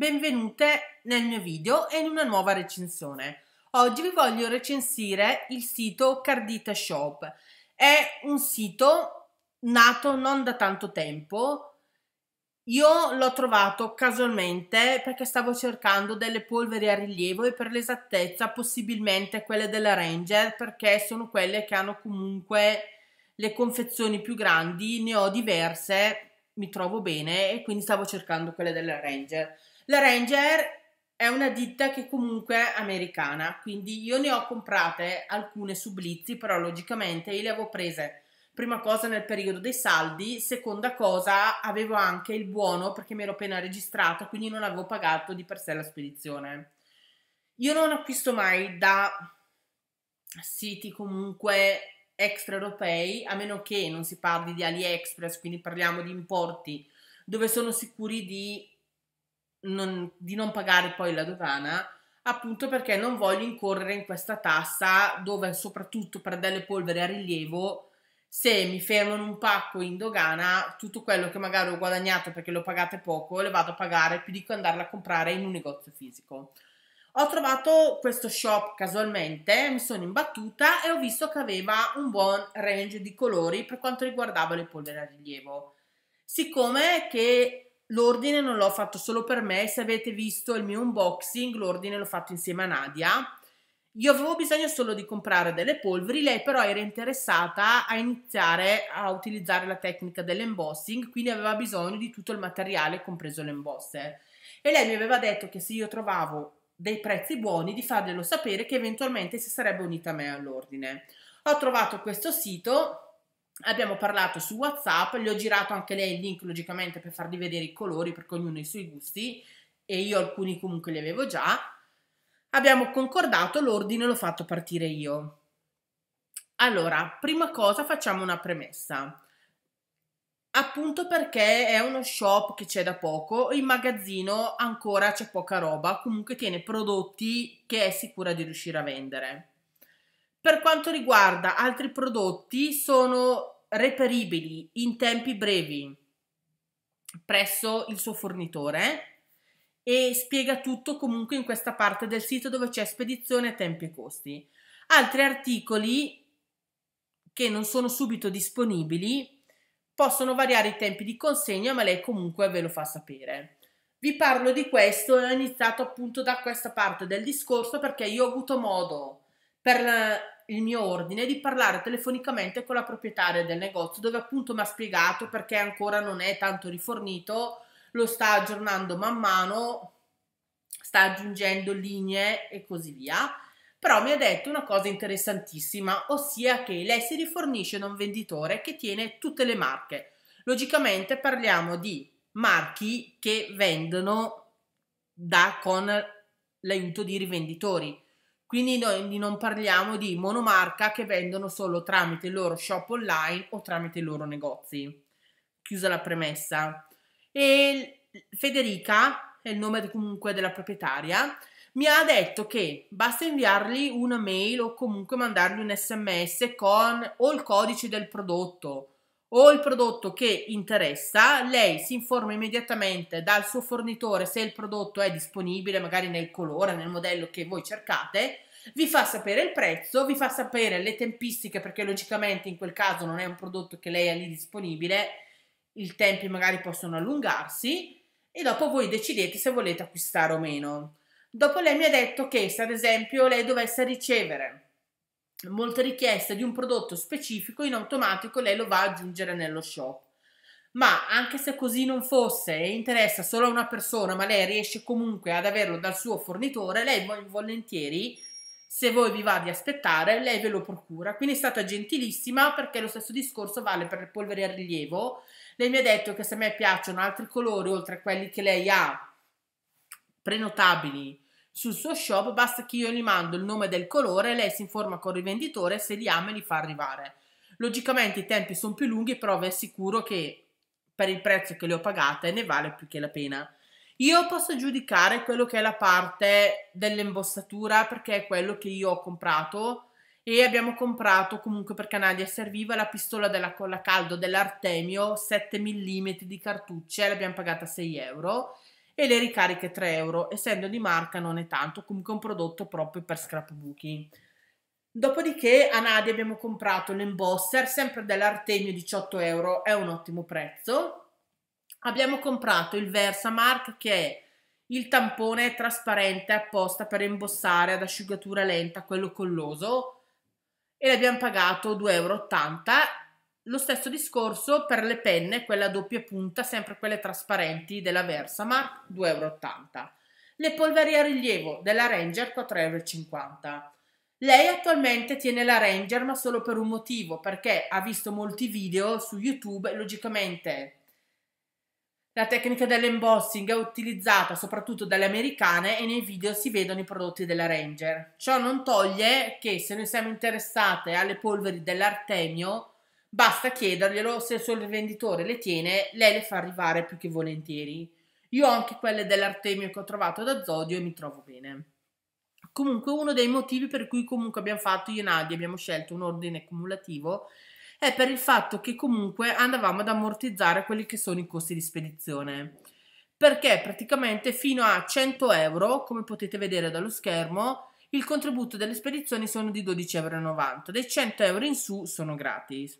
benvenute nel mio video e in una nuova recensione. Oggi vi voglio recensire il sito Cardita Shop. È un sito nato non da tanto tempo. Io l'ho trovato casualmente perché stavo cercando delle polveri a rilievo e per l'esattezza possibilmente quelle della Ranger perché sono quelle che hanno comunque le confezioni più grandi, ne ho diverse mi trovo bene e quindi stavo cercando quelle della Ranger. La Ranger è una ditta che comunque è americana, quindi io ne ho comprate alcune su Blizzi, però logicamente io le avevo prese prima cosa nel periodo dei saldi, seconda cosa avevo anche il buono perché mi ero appena registrata, quindi non avevo pagato di per sé la spedizione. Io non acquisto mai da siti comunque extra europei, a meno che non si parli di AliExpress, quindi parliamo di importi dove sono sicuri di non, di non pagare poi la dogana appunto perché non voglio incorrere in questa tassa dove soprattutto per delle polvere a rilievo se mi fermano un pacco in dogana tutto quello che magari ho guadagnato perché l'ho pagate poco le vado a pagare più di che andarla a comprare in un negozio fisico ho trovato questo shop casualmente mi sono imbattuta e ho visto che aveva un buon range di colori per quanto riguardava le polvere a rilievo siccome che L'ordine non l'ho fatto solo per me, se avete visto il mio unboxing, l'ordine l'ho fatto insieme a Nadia. Io avevo bisogno solo di comprare delle polveri, lei però era interessata a iniziare a utilizzare la tecnica dell'embossing, quindi aveva bisogno di tutto il materiale, compreso l'embosse. E lei mi aveva detto che se io trovavo dei prezzi buoni, di farglielo sapere che eventualmente si sarebbe unita a me all'ordine. Ho trovato questo sito abbiamo parlato su WhatsApp, le ho girato anche lei il link logicamente per farvi vedere i colori, perché ognuno ha i suoi gusti e io alcuni comunque li avevo già. Abbiamo concordato l'ordine, l'ho fatto partire io. Allora, prima cosa facciamo una premessa. Appunto perché è uno shop che c'è da poco, in magazzino ancora c'è poca roba, comunque tiene prodotti che è sicura di riuscire a vendere. Per quanto riguarda altri prodotti, sono reperibili in tempi brevi presso il suo fornitore e spiega tutto comunque in questa parte del sito dove c'è spedizione, tempi e costi. Altri articoli che non sono subito disponibili possono variare i tempi di consegna, ma lei comunque ve lo fa sapere. Vi parlo di questo, ho iniziato appunto da questa parte del discorso perché io ho avuto modo per la, il mio ordine di parlare telefonicamente con la proprietaria del negozio dove appunto mi ha spiegato perché ancora non è tanto rifornito, lo sta aggiornando man mano, sta aggiungendo linee e così via. Però mi ha detto una cosa interessantissima, ossia che lei si rifornisce da un venditore che tiene tutte le marche. Logicamente parliamo di marchi che vendono da con l'aiuto di rivenditori quindi noi non parliamo di monomarca che vendono solo tramite il loro shop online o tramite i loro negozi. Chiusa la premessa. E Federica, è il nome comunque della proprietaria, mi ha detto che basta inviargli una mail o comunque mandargli un sms con o il codice del prodotto o il prodotto che interessa, lei si informa immediatamente dal suo fornitore se il prodotto è disponibile, magari nel colore, nel modello che voi cercate, vi fa sapere il prezzo, vi fa sapere le tempistiche perché logicamente in quel caso non è un prodotto che lei ha lì disponibile, i tempi magari possono allungarsi e dopo voi decidete se volete acquistare o meno. Dopo lei mi ha detto che se ad esempio lei dovesse ricevere molte richieste di un prodotto specifico, in automatico lei lo va ad aggiungere nello shop. Ma anche se così non fosse e interessa solo a una persona, ma lei riesce comunque ad averlo dal suo fornitore, lei volentieri, se voi vi va di aspettare, lei ve lo procura. Quindi è stata gentilissima perché lo stesso discorso vale per le polvere a rilievo. Lei mi ha detto che se a me piacciono altri colori oltre a quelli che lei ha prenotabili sul suo shop, basta che io gli mando il nome del colore, e lei si informa con il rivenditore se li ama e li fa arrivare. Logicamente i tempi sono più lunghi, però vi assicuro che per il prezzo che le ho pagate ne vale più che la pena. Io posso giudicare quello che è la parte dell'imbossatura perché è quello che io ho comprato e abbiamo comprato comunque per Canadia serviva la pistola della colla caldo dell'Artemio 7 mm di cartucce, l'abbiamo pagata 6 euro e le ricariche 3 euro, essendo di marca non è tanto, comunque un prodotto proprio per scrapbooking. Dopodiché a Nadia abbiamo comprato l'embosser, sempre dell'Artemio 18 euro, è un ottimo prezzo. Abbiamo comprato il Versamark che è il tampone trasparente apposta per imbossare ad asciugatura lenta quello colloso e l'abbiamo pagato 2,80 euro lo stesso discorso per le penne, quella a doppia punta, sempre quelle trasparenti della Versamark, 2,80 euro. Le polveri a rilievo della Ranger, 4,50 euro. Lei attualmente tiene la Ranger, ma solo per un motivo, perché ha visto molti video su YouTube e logicamente la tecnica dell'embossing è utilizzata soprattutto dalle americane e nei video si vedono i prodotti della Ranger. Ciò non toglie che se noi siamo interessate alle polveri dell'Artemio, basta chiederglielo, se il suo venditore le tiene, lei le fa arrivare più che volentieri. Io ho anche quelle dell'Artemio che ho trovato da Zodio e mi trovo bene. Comunque uno dei motivi per cui comunque abbiamo fatto, io e Nadia abbiamo scelto un ordine cumulativo, è per il fatto che comunque andavamo ad ammortizzare quelli che sono i costi di spedizione. Perché praticamente fino a 100 euro, come potete vedere dallo schermo, il contributo delle spedizioni sono di 12,90 euro. Dei 100 euro in su sono gratis.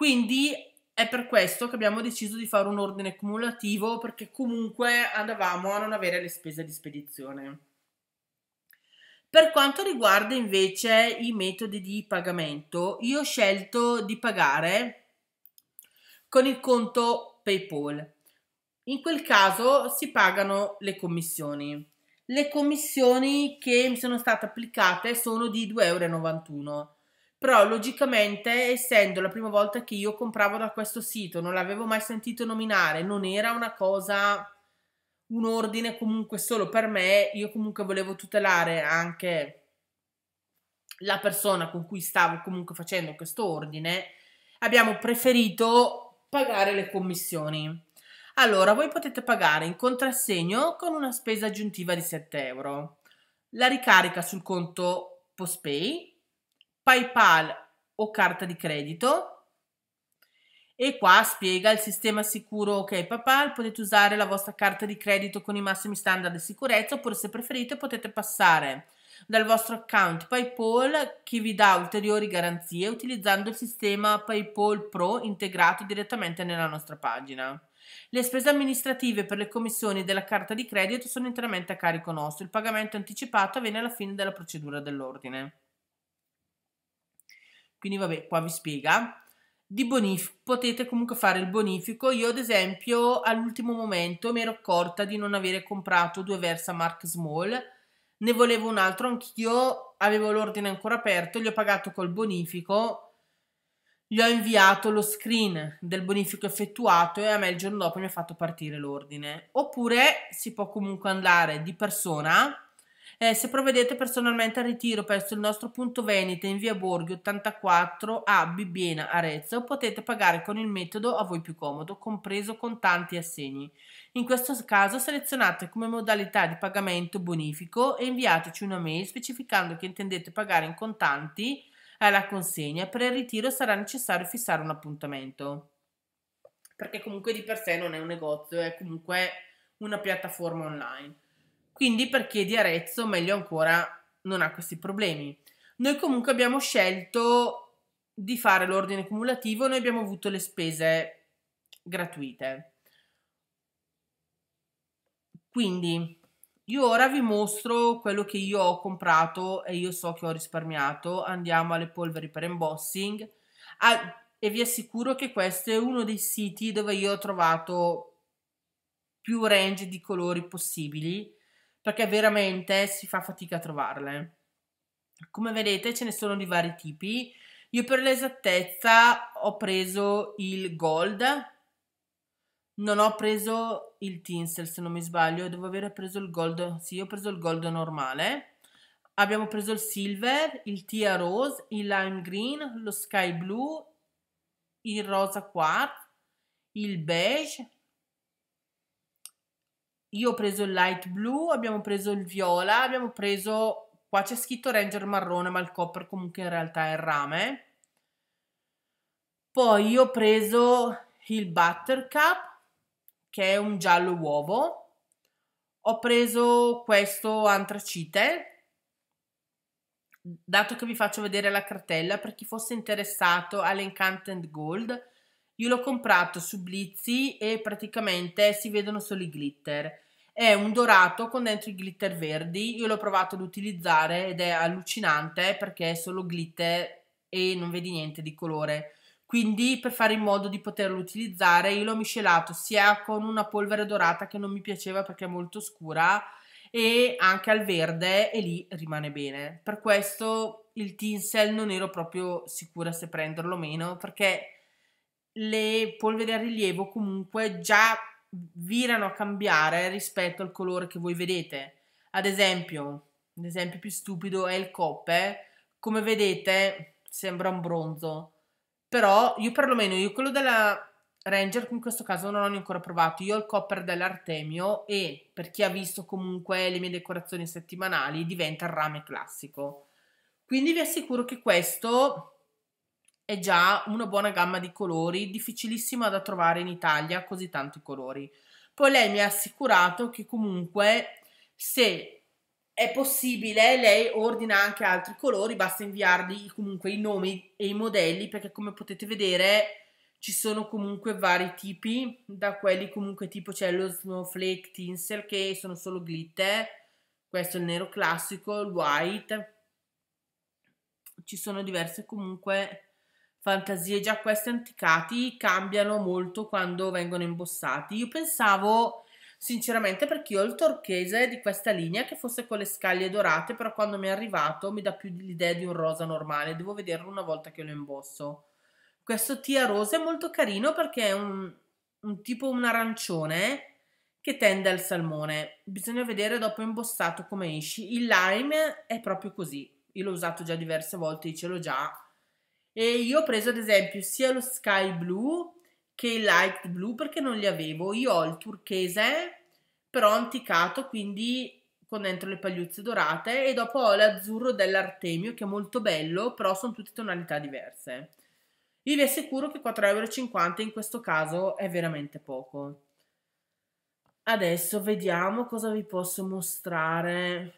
Quindi è per questo che abbiamo deciso di fare un ordine cumulativo perché comunque andavamo a non avere le spese di spedizione. Per quanto riguarda invece i metodi di pagamento, io ho scelto di pagare con il conto PayPal. In quel caso si pagano le commissioni. Le commissioni che mi sono state applicate sono di 2,91 euro però logicamente essendo la prima volta che io compravo da questo sito, non l'avevo mai sentito nominare, non era una cosa, un ordine comunque solo per me, io comunque volevo tutelare anche la persona con cui stavo comunque facendo questo ordine, abbiamo preferito pagare le commissioni. Allora, voi potete pagare in contrassegno con una spesa aggiuntiva di 7 euro. La ricarica sul conto Postpay PayPal o carta di credito. E qua spiega il sistema sicuro OK PayPal, potete usare la vostra carta di credito con i massimi standard di sicurezza oppure se preferite potete passare dal vostro account PayPal che vi dà ulteriori garanzie utilizzando il sistema PayPal Pro integrato direttamente nella nostra pagina. Le spese amministrative per le commissioni della carta di credito sono interamente a carico nostro. Il pagamento anticipato avviene alla fine della procedura dell'ordine. Quindi vabbè, qua vi spiega. Di bonifico, potete comunque fare il bonifico. Io ad esempio all'ultimo momento mi ero accorta di non avere comprato due Versa Mark Small. Ne volevo un altro anch'io, avevo l'ordine ancora aperto, gli ho pagato col bonifico gli ho inviato lo screen del bonifico effettuato e a me il giorno dopo mi ha fatto partire l'ordine. Oppure si può comunque andare di persona eh, se provvedete personalmente al ritiro presso il nostro punto vendita in via Borghi 84 a Bibbiena, Arezzo, potete pagare con il metodo a voi più comodo, compreso contanti e assegni. In questo caso selezionate come modalità di pagamento bonifico e inviateci una mail specificando che intendete pagare in contanti alla consegna. Per il ritiro sarà necessario fissare un appuntamento. Perché comunque di per sé non è un negozio, è comunque una piattaforma online. Quindi per chi è di Arezzo, meglio ancora, non ha questi problemi. Noi comunque abbiamo scelto di fare l'ordine cumulativo, noi abbiamo avuto le spese gratuite. Quindi io ora vi mostro quello che io ho comprato e io so che ho risparmiato. Andiamo alle polveri per embossing ah, e vi assicuro che questo è uno dei siti dove io ho trovato più range di colori possibili perché veramente si fa fatica a trovarle. Come vedete ce ne sono di vari tipi. Io per l'esattezza ho preso il gold, non ho preso il tinsel se non mi sbaglio, devo aver preso il gold, sì ho preso il gold normale. Abbiamo preso il silver, il tia rose, il lime green, lo sky blue, il rosa quartz, il beige, io ho preso il light blu, abbiamo preso il viola, abbiamo preso, qua c'è scritto ranger marrone, ma il copper comunque in realtà è il rame. Poi io ho preso il buttercup, che è un giallo uovo. Ho preso questo antracite, dato che vi faccio vedere la cartella, per chi fosse interessato all'Encanted Gold, io l'ho comprato su Blizzy e praticamente si vedono solo i glitter. È un dorato con dentro i glitter verdi. Io l'ho provato ad utilizzare ed è allucinante perché è solo glitter e non vedi niente di colore. Quindi per fare in modo di poterlo utilizzare io l'ho miscelato sia con una polvere dorata che non mi piaceva perché è molto scura e anche al verde e lì rimane bene. Per questo il tinsel non ero proprio sicura se prenderlo o meno perché le polvere a rilievo comunque già virano a cambiare rispetto al colore che voi vedete. Ad esempio, l'esempio più stupido è il coppe, come vedete sembra un bronzo, però io perlomeno, io quello della Ranger in questo caso non l'ho ancora provato, io ho il copper dell'Artemio e per chi ha visto comunque le mie decorazioni settimanali diventa il rame classico. Quindi vi assicuro che questo è già una buona gamma di colori, difficilissima da trovare in Italia, così tanti colori. Poi lei mi ha assicurato che comunque se è possibile lei ordina anche altri colori, basta inviargli comunque i nomi e i modelli perché come potete vedere ci sono comunque vari tipi, da quelli comunque tipo c'è lo snowflake tinsel che sono solo glitter, questo è il nero classico, il white, ci sono diverse comunque fantasie già questi anticati cambiano molto quando vengono imbossati. Io pensavo sinceramente perché ho il torchese di questa linea che fosse con le scaglie dorate, però quando mi è arrivato mi dà più l'idea di un rosa normale, devo vederlo una volta che lo imbosso. Questo tia rosa è molto carino perché è un, un tipo un arancione che tende al salmone. Bisogna vedere dopo imbossato come esci. Il lime è proprio così. Io l'ho usato già diverse volte, ce l'ho già e io ho preso ad esempio sia lo sky blue che il light blue perché non li avevo. Io ho il turchese però anticato quindi con dentro le pagliuzze dorate e dopo ho l'azzurro dell'Artemio che è molto bello però sono tutte tonalità diverse. Io vi assicuro che 4,50€ in questo caso è veramente poco. Adesso vediamo cosa vi posso mostrare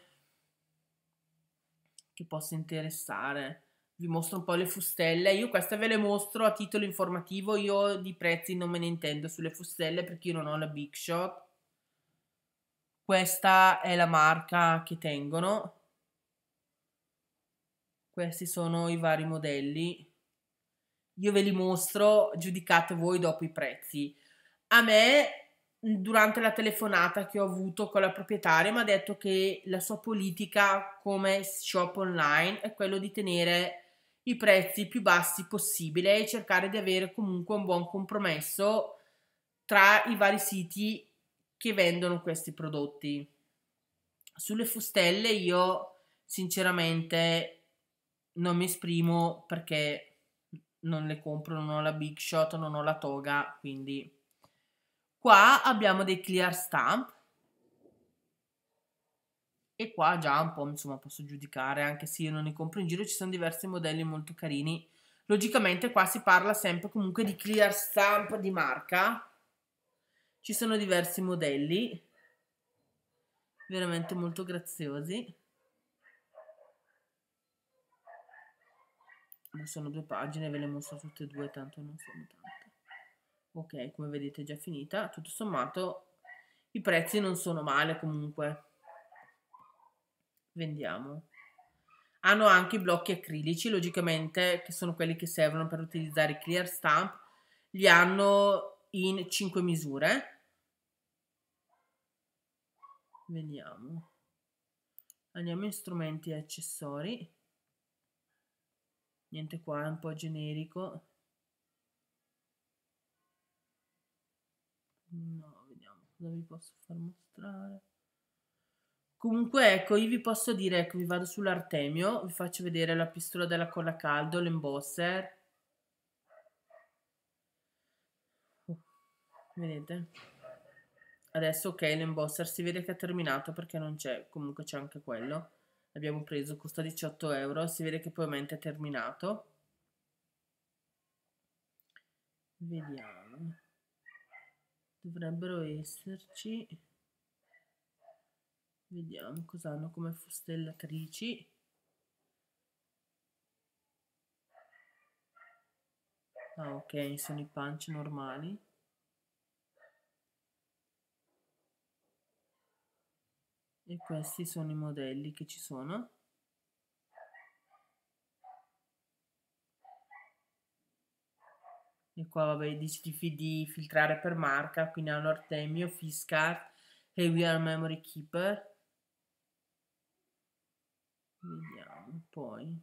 che possa interessare vi mostro un po' le fustelle. Io queste ve le mostro a titolo informativo, io di prezzi non me ne intendo sulle fustelle perché io non ho la Big Shot. Questa è la marca che tengono. Questi sono i vari modelli. Io ve li mostro, giudicate voi dopo i prezzi. A me, durante la telefonata che ho avuto con la proprietaria, mi ha detto che la sua politica come shop online è quello di tenere i prezzi più bassi possibile e cercare di avere comunque un buon compromesso tra i vari siti che vendono questi prodotti. Sulle fustelle io sinceramente non mi esprimo perché non le compro, non ho la Big Shot, non ho la toga, quindi qua abbiamo dei clear stamp e qua già un po' insomma posso giudicare, anche se io non ne compro in giro, ci sono diversi modelli molto carini. Logicamente qua si parla sempre comunque di clear stamp di marca. Ci sono diversi modelli, veramente molto graziosi. sono due pagine, ve le mostro tutte e due, tanto non sono tante. Ok, come vedete è già finita. Tutto sommato i prezzi non sono male comunque vendiamo. Hanno anche i blocchi acrilici, logicamente, che sono quelli che servono per utilizzare i clear stamp. Li hanno in 5 misure. Vediamo. Andiamo in strumenti e accessori. Niente qua, è un po' generico. No, vediamo cosa vi posso far mostrare. Comunque, ecco, io vi posso dire, che ecco, vi vado sull'Artemio, vi faccio vedere la pistola della colla caldo, l'embosser. Uh, vedete? Adesso, ok, l'embosser si vede che è terminato perché non c'è, comunque c'è anche quello. L'abbiamo preso, costa 18 euro, si vede che probabilmente è terminato. Vediamo. Dovrebbero esserci... Vediamo cosa hanno come fustellatrici. Ah ok, sono i punch normali. E questi sono i modelli che ci sono. E qua vabbè dice di, di filtrare per marca, quindi hanno Artemio, e We Are Memory Keeper. Vediamo poi.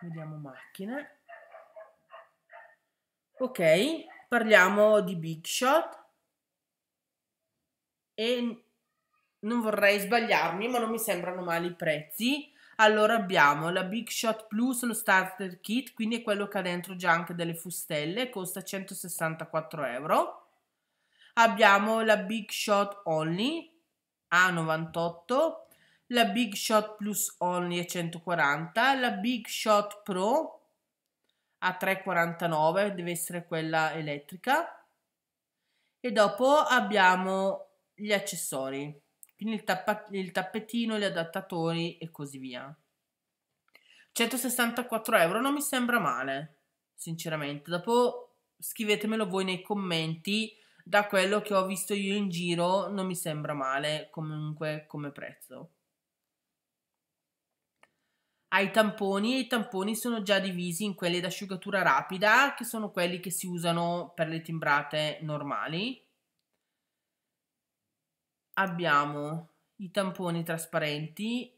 Vediamo macchine. Ok, parliamo di Big Shot. E non vorrei sbagliarmi, ma non mi sembrano male i prezzi. Allora abbiamo la Big Shot Plus, lo starter kit, quindi è quello che ha dentro già anche delle fustelle, costa 164 euro. Abbiamo la Big Shot Only, a 98, la Big Shot Plus Only a 140, la Big Shot Pro a 3,49, deve essere quella elettrica, e dopo abbiamo gli accessori, quindi il, tappa- il tappetino, gli adattatori e così via. 164 euro non mi sembra male, sinceramente. Dopo scrivetemelo voi nei commenti da quello che ho visto io in giro non mi sembra male comunque come prezzo. Ai tamponi, i tamponi sono già divisi in quelli d'asciugatura rapida, che sono quelli che si usano per le timbrate normali. Abbiamo i tamponi trasparenti,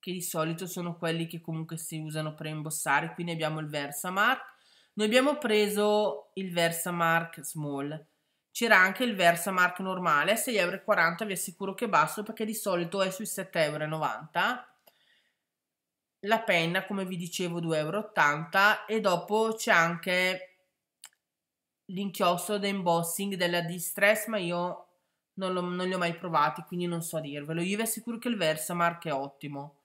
che di solito sono quelli che comunque si usano per imbossare, quindi abbiamo il Versamart, noi abbiamo preso il Versamark Small, c'era anche il Versamark normale, 6,40 euro, vi assicuro che è basso perché di solito è sui 7,90 euro. La penna, come vi dicevo, 2,80 euro e dopo c'è anche l'inchiostro da embossing della Distress, ma io non, lo, non li ho mai provati, quindi non so dirvelo. Io vi assicuro che il Versamark è ottimo.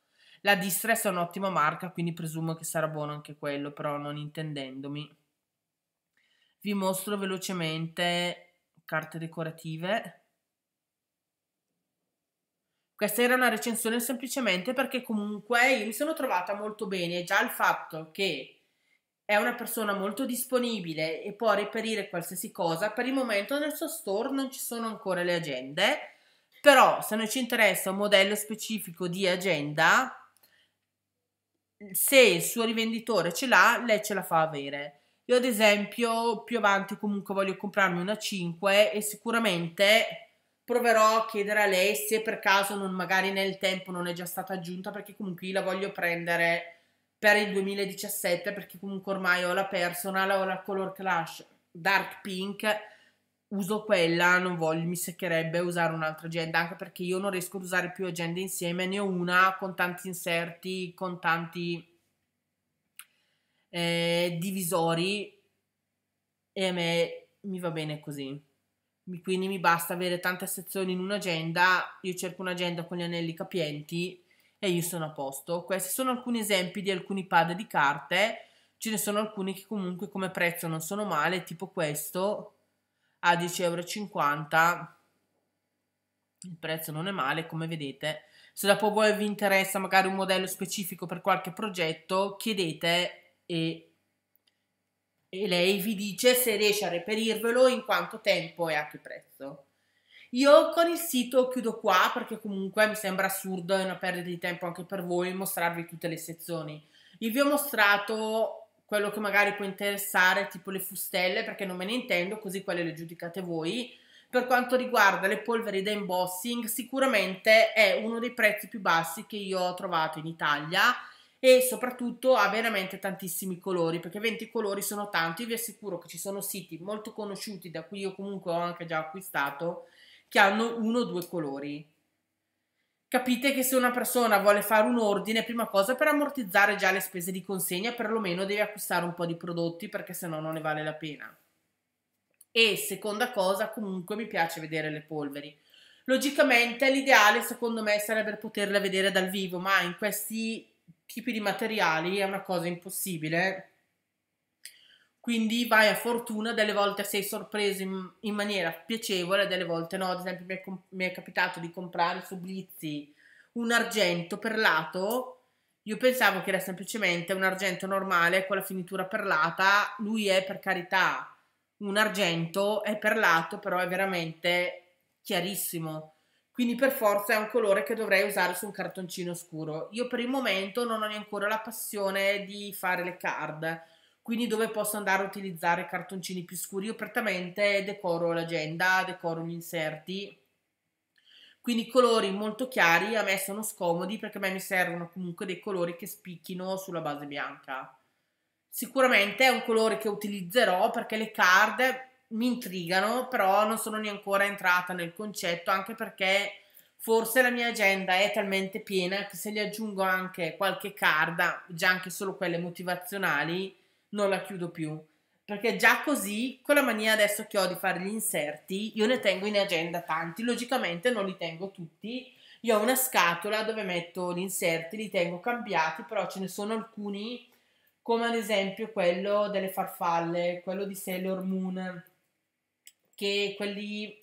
La Distress è un'ottima marca, quindi presumo che sarà buono anche quello, però non intendendomi. Vi mostro velocemente carte decorative. Questa era una recensione semplicemente perché comunque io mi sono trovata molto bene, già il fatto che è una persona molto disponibile e può reperire qualsiasi cosa. Per il momento nel suo store non ci sono ancora le agende, però se non ci interessa un modello specifico di agenda, se il suo rivenditore ce l'ha, lei ce la fa avere. Io ad esempio più avanti comunque voglio comprarmi una 5 e sicuramente proverò a chiedere a lei se per caso non, magari nel tempo non è già stata aggiunta perché comunque io la voglio prendere per il 2017 perché comunque ormai ho la personal, ho la color clash dark pink uso quella, non voglio, mi seccherebbe usare un'altra agenda, anche perché io non riesco ad usare più agende insieme, ne ho una con tanti inserti, con tanti eh, divisori e a me mi va bene così. Quindi mi basta avere tante sezioni in un'agenda, io cerco un'agenda con gli anelli capienti e io sono a posto. Questi sono alcuni esempi di alcuni pad di carte, ce ne sono alcuni che comunque come prezzo non sono male, tipo questo a 10,50 euro. Il prezzo non è male, come vedete. Se dopo voi vi interessa magari un modello specifico per qualche progetto, chiedete e, e lei vi dice se riesce a reperirvelo, in quanto tempo e a che prezzo. Io con il sito chiudo qua perché comunque mi sembra assurdo e una perdita di tempo anche per voi mostrarvi tutte le sezioni. Io vi ho mostrato quello che magari può interessare, tipo le fustelle, perché non me ne intendo, così quelle le giudicate voi. Per quanto riguarda le polveri da embossing, sicuramente è uno dei prezzi più bassi che io ho trovato in Italia e soprattutto ha veramente tantissimi colori, perché 20 colori sono tanti, vi assicuro che ci sono siti molto conosciuti da cui io comunque ho anche già acquistato che hanno uno o due colori. Capite che se una persona vuole fare un ordine, prima cosa per ammortizzare già le spese di consegna, perlomeno deve acquistare un po' di prodotti perché se no non ne vale la pena. E seconda cosa, comunque mi piace vedere le polveri. Logicamente l'ideale secondo me sarebbe poterle vedere dal vivo, ma in questi tipi di materiali è una cosa impossibile quindi vai a fortuna, delle volte sei sorpreso in, in maniera piacevole, delle volte no, ad esempio mi è, mi è capitato di comprare su Blizzi un argento perlato, io pensavo che era semplicemente un argento normale con la finitura perlata, lui è per carità un argento, è perlato, però è veramente chiarissimo quindi per forza è un colore che dovrei usare su un cartoncino scuro. Io per il momento non ho neanche la passione di fare le card, quindi dove posso andare a utilizzare cartoncini più scuri. Io prettamente decoro l'agenda, decoro gli inserti, quindi colori molto chiari a me sono scomodi perché a me mi servono comunque dei colori che spicchino sulla base bianca. Sicuramente è un colore che utilizzerò perché le card mi intrigano, però non sono neanche ancora entrata nel concetto, anche perché forse la mia agenda è talmente piena che se gli aggiungo anche qualche card, già anche solo quelle motivazionali, non la chiudo più perché già così, con la mania adesso che ho di fare gli inserti, io ne tengo in agenda tanti, logicamente non li tengo tutti, io ho una scatola dove metto gli inserti, li tengo cambiati, però ce ne sono alcuni, come ad esempio quello delle farfalle, quello di Sailor Moon, che quelli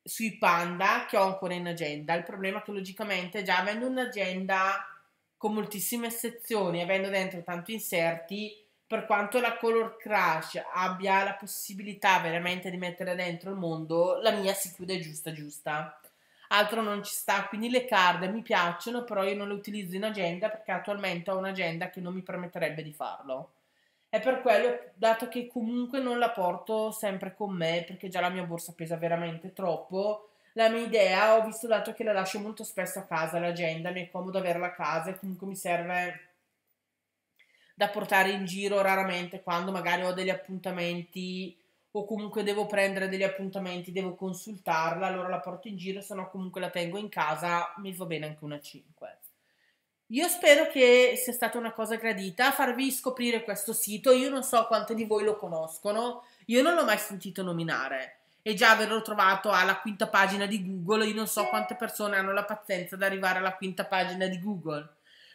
sui panda che ho ancora in agenda, il problema è che logicamente già avendo un'agenda con moltissime sezioni, avendo dentro tanti inserti, per quanto la Color Crush abbia la possibilità veramente di mettere dentro il mondo, la mia si chiude giusta giusta. Altro non ci sta, quindi le card mi piacciono, però io non le utilizzo in agenda perché attualmente ho un'agenda che non mi permetterebbe di farlo. È per quello, dato che comunque non la porto sempre con me, perché già la mia borsa pesa veramente troppo, la mia idea, ho visto dato che la lascio molto spesso a casa l'agenda, mi è comodo averla a casa e comunque mi serve da portare in giro raramente quando magari ho degli appuntamenti o comunque devo prendere degli appuntamenti, devo consultarla, allora la porto in giro, se no comunque la tengo in casa, mi va bene anche una 5. Io spero che sia stata una cosa gradita farvi scoprire questo sito. Io non so quanti di voi lo conoscono, io non l'ho mai sentito nominare e già averlo trovato alla quinta pagina di Google, io non so quante persone hanno la pazienza di arrivare alla quinta pagina di Google.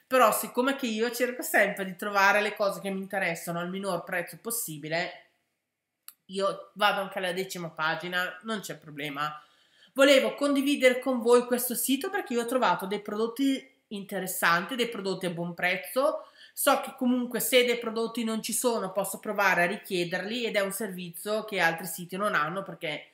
Però siccome che io cerco sempre di trovare le cose che mi interessano al minor prezzo possibile, io vado anche alla decima pagina, non c'è problema. Volevo condividere con voi questo sito perché io ho trovato dei prodotti interessanti, dei prodotti a buon prezzo, So che comunque se dei prodotti non ci sono posso provare a richiederli ed è un servizio che altri siti non hanno perché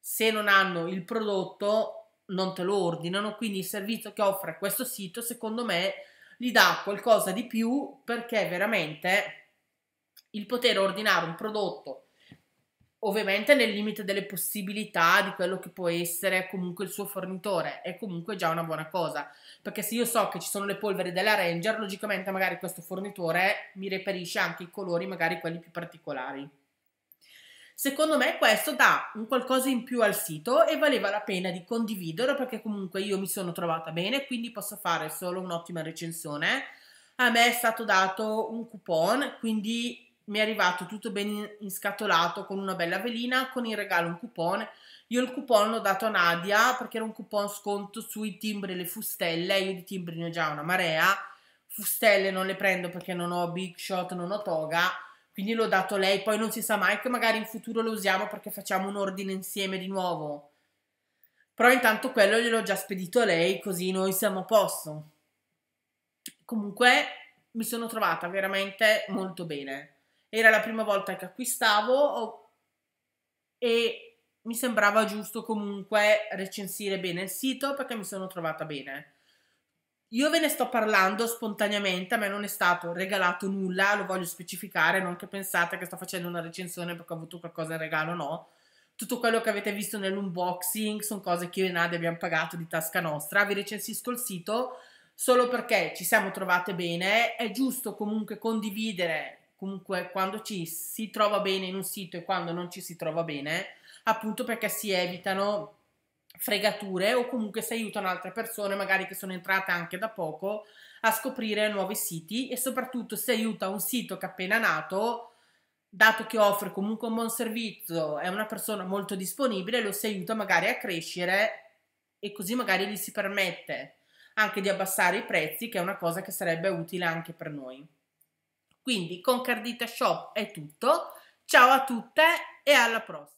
se non hanno il prodotto non te lo ordinano, quindi il servizio che offre questo sito secondo me gli dà qualcosa di più perché veramente il poter ordinare un prodotto ovviamente nel limite delle possibilità di quello che può essere comunque il suo fornitore, è comunque già una buona cosa, perché se io so che ci sono le polveri della Ranger, logicamente magari questo fornitore mi reperisce anche i colori, magari quelli più particolari. Secondo me questo dà un qualcosa in più al sito e valeva la pena di condividerlo perché comunque io mi sono trovata bene, quindi posso fare solo un'ottima recensione. A me è stato dato un coupon, quindi mi è arrivato tutto ben inscatolato con una bella velina, con in regalo un coupon. Io il coupon l'ho dato a Nadia perché era un coupon sconto sui timbri e le fustelle, io di timbri ne ho già una marea, fustelle non le prendo perché non ho big shot, non ho toga, quindi l'ho dato a lei, poi non si sa mai che magari in futuro lo usiamo perché facciamo un ordine insieme di nuovo. Però intanto quello gliel'ho già spedito a lei così noi siamo a posto. Comunque mi sono trovata veramente molto bene era la prima volta che acquistavo e mi sembrava giusto comunque recensire bene il sito perché mi sono trovata bene. Io ve ne sto parlando spontaneamente, a me non è stato regalato nulla, lo voglio specificare, non che pensate che sto facendo una recensione perché ho avuto qualcosa in regalo, no. Tutto quello che avete visto nell'unboxing sono cose che io e Nadia abbiamo pagato di tasca nostra, vi recensisco il sito solo perché ci siamo trovate bene, è giusto comunque condividere comunque quando ci si trova bene in un sito e quando non ci si trova bene, appunto perché si evitano fregature o comunque si aiutano altre persone, magari che sono entrate anche da poco, a scoprire nuovi siti e soprattutto si aiuta un sito che è appena nato, dato che offre comunque un buon servizio, è una persona molto disponibile, lo si aiuta magari a crescere e così magari gli si permette anche di abbassare i prezzi, che è una cosa che sarebbe utile anche per noi. Quindi con Cardita Shop è tutto. Ciao a tutte e alla prossima.